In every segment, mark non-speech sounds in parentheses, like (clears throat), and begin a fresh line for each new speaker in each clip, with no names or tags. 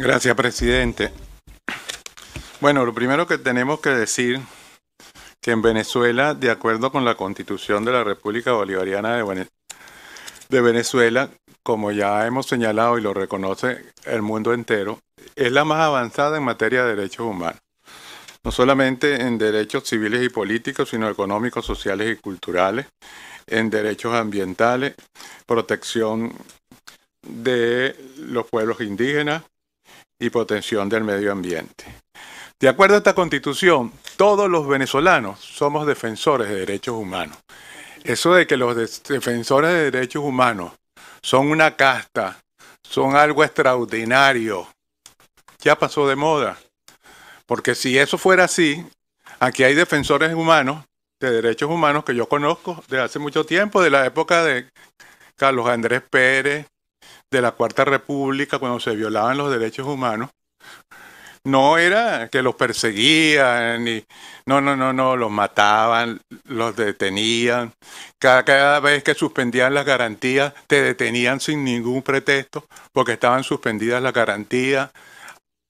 Gracias, presidente. Bueno, lo primero que tenemos que decir es que en Venezuela, de acuerdo con la Constitución de la República Bolivariana de, Venezuela, como ya hemos señalado y lo reconoce el mundo entero, es la más avanzada en materia de derechos humanos. No solamente en derechos civiles y políticos, sino económicos, sociales y culturales, en derechos ambientales, protección de los pueblos indígenas, y protección del medio ambiente. De acuerdo a esta constitución, todos los venezolanos somos defensores de derechos humanos. Eso de que los defensores de derechos humanos son una casta, son algo extraordinario, ya pasó de moda. Porque si eso fuera así, aquí hay defensores humanos, de derechos humanos que yo conozco desde hace mucho tiempo, de la época de Carlos Andrés Pérez, de la Cuarta República cuando se violaban los derechos humanos, no era que los perseguían, ni, no, no, no, no, los mataban, los detenían. Cada, vez que suspendían las garantías, te detenían sin ningún pretexto, porque estaban suspendidas las garantías.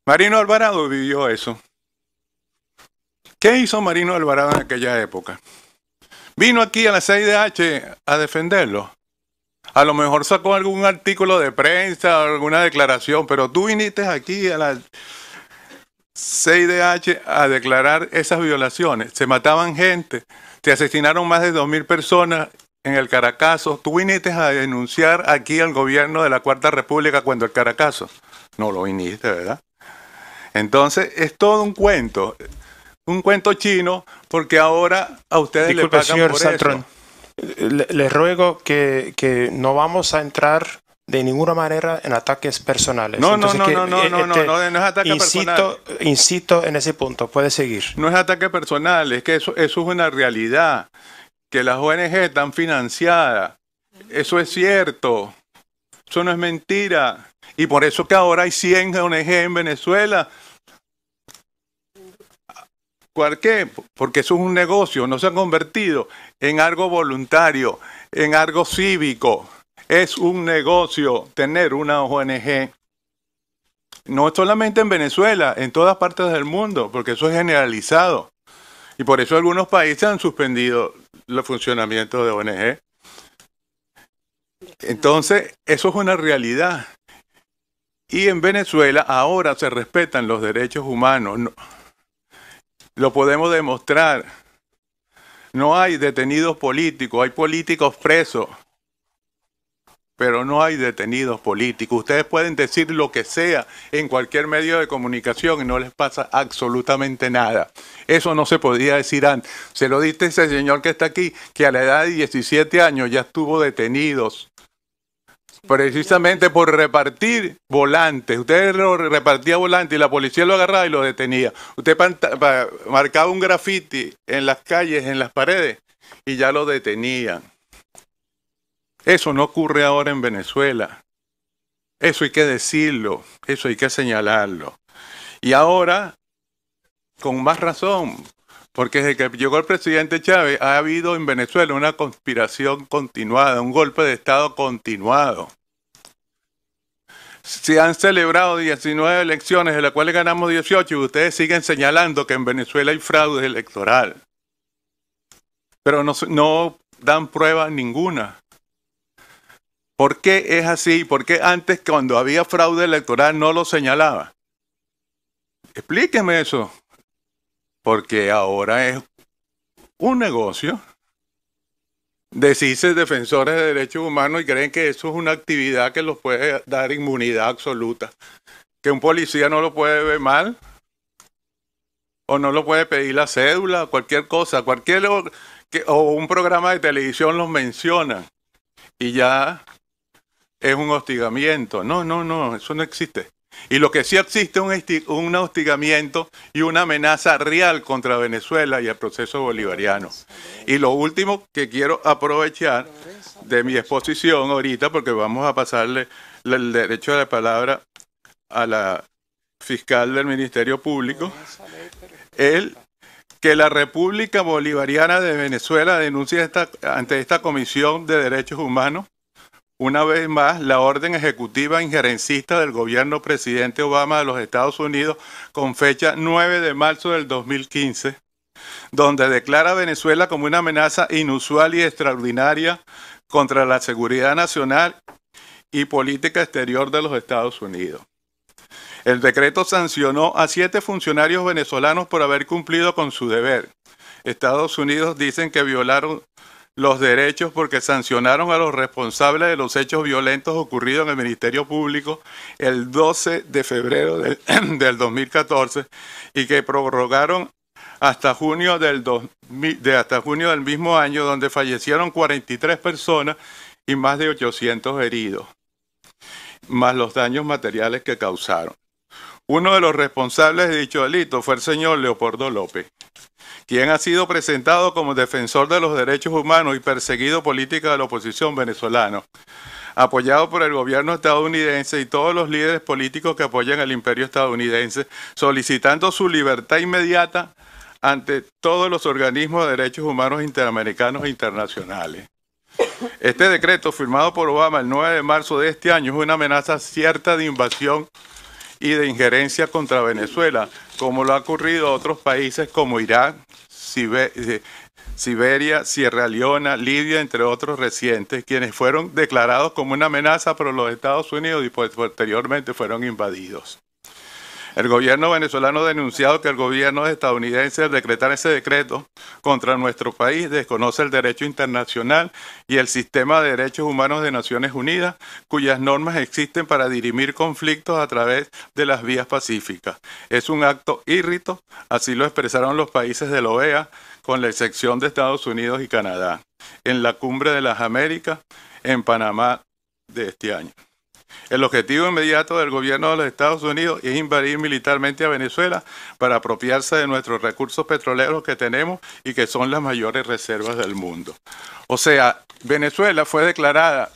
Marino Alvarado vivió eso. ¿Qué hizo Marino Alvarado en aquella época? Vino aquí a la CIDH a defenderlo. A lo mejor sacó algún artículo de prensa, alguna declaración, pero tú viniste aquí a la CIDH a declarar esas violaciones. Se mataban gente, se asesinaron más de 2.000 personas en el Caracazo. Tú viniste a denunciar aquí al gobierno de la Cuarta República cuando el Caracazo. No lo viniste, ¿verdad? Entonces, es todo un cuento, un cuento chino, porque ahora a ustedes le por les le ruego que, que no vamos a entrar de ninguna manera en ataques personales. No, no, no, no, eh, no, no, este, no, no, es ataque personal. Insisto en ese punto, puede seguir. No es ataque personal, es que eso, eso es una realidad, que las ONG están financiadas, eso es cierto, eso no es mentira, y por eso que ahora hay 100 ONG en Venezuela ¿Por qué? Porque eso es un negocio, no se ha convertido en algo voluntario, en algo cívico. Es un negocio tener una ONG. No solamente en Venezuela, en todas partes del mundo, porque eso es generalizado. Y por eso algunos países han suspendido los funcionamiento de ONG. Entonces, eso es una realidad. Y en Venezuela ahora se respetan los derechos humanos. Lo podemos demostrar. No hay detenidos políticos, hay políticos presos, pero no hay detenidos políticos. Ustedes pueden decir lo que sea en cualquier medio de comunicación y no les pasa absolutamente nada. Eso no se podría decir antes. Se lo diste ese señor que está aquí, que a la edad de 17 años ya estuvo detenidos precisamente por repartir volantes. Usted lo repartía volantes y la policía lo agarraba y lo detenía. Usted marcaba un graffiti en las calles, en las paredes, y ya lo detenían. Eso no ocurre ahora en Venezuela. Eso hay que decirlo, eso hay que señalarlo. Y ahora, con más razón, porque desde que llegó el presidente Chávez ha habido en Venezuela una conspiración continuada, un golpe de Estado continuado. Se han celebrado 19 elecciones, de las cuales ganamos 18, y ustedes siguen señalando que en Venezuela hay fraude electoral. Pero no, dan prueba ninguna. ¿Por qué es así? ¿Por qué antes cuando había fraude electoral no lo señalaba? Explíqueme eso porque ahora es un negocio. Decirse defensores de derechos humanos y creen que eso es una actividad que los puede dar inmunidad absoluta. Que un policía no lo puede ver mal, o no lo puede pedir la cédula, cualquier cosa, cualquier o un programa de televisión los menciona y ya es un hostigamiento. No, no, no, eso no existe. Y lo que sí existe es un, hostigamiento y una amenaza real contra Venezuela y el proceso bolivariano. Y lo último que quiero aprovechar de mi exposición ahorita, porque vamos a pasarle el derecho de la palabra a la fiscal del Ministerio Público, el que la República Bolivariana de Venezuela denuncia ante esta Comisión de Derechos Humanos una vez más la orden ejecutiva injerencista del gobierno presidente Obama de los Estados Unidos con fecha 9 de marzo del 2015, donde declara a Venezuela como una amenaza inusual y extraordinaria contra la seguridad nacional y política exterior de los Estados Unidos. El decreto sancionó a siete funcionarios venezolanos por haber cumplido con su deber. Estados Unidos dicen que violaron los derechos porque sancionaron a los responsables de los hechos violentos ocurridos en el Ministerio Público el 12 de febrero del, 2014 (clears throat) y que prorrogaron hasta junio, del hasta junio del mismo año, donde fallecieron 43 personas y más de 800 heridos, más los daños materiales que causaron. Uno de los responsables de dicho delito fue el señor Leopoldo López quien ha sido presentado como defensor de los derechos humanos y perseguido política de la oposición venezolana, apoyado por el gobierno estadounidense y todos los líderes políticos que apoyan al imperio estadounidense, solicitando su libertad inmediata ante todos los organismos de derechos humanos interamericanos e internacionales. Este decreto firmado por Obama el 9 de marzo de este año es una amenaza cierta de invasión y de injerencia contra Venezuela, como lo ha ocurrido a otros países como Irán, eh, Siberia, Sierra Leona, Libia, entre otros recientes, quienes fueron declarados como una amenaza por los Estados Unidos y pues, posteriormente fueron invadidos. El gobierno venezolano ha denunciado que el gobierno estadounidense al decretar ese decreto contra nuestro país desconoce el derecho internacional y el sistema de derechos humanos de Naciones Unidas, cuyas normas existen para dirimir conflictos a través de las vías pacíficas. Es un acto írrito, así lo expresaron los países de la OEA, con la excepción de Estados Unidos y Canadá, en la cumbre de las Américas en Panamá de este año. El objetivo inmediato del gobierno de los Estados Unidos es invadir militarmente a Venezuela para apropiarse de nuestros recursos petroleros que tenemos y que son las mayores reservas del mundo. O sea, Venezuela fue declarada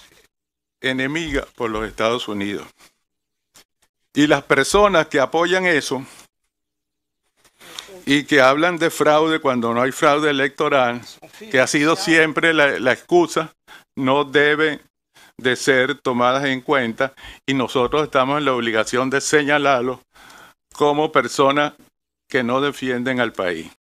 enemiga por los Estados Unidos. Y las personas que apoyan eso y que hablan de fraude cuando no hay fraude electoral, que ha sido siempre la, excusa, no deben de ser tomadas en cuenta y nosotros estamos en la obligación de señalarlos como personas que no defienden al país.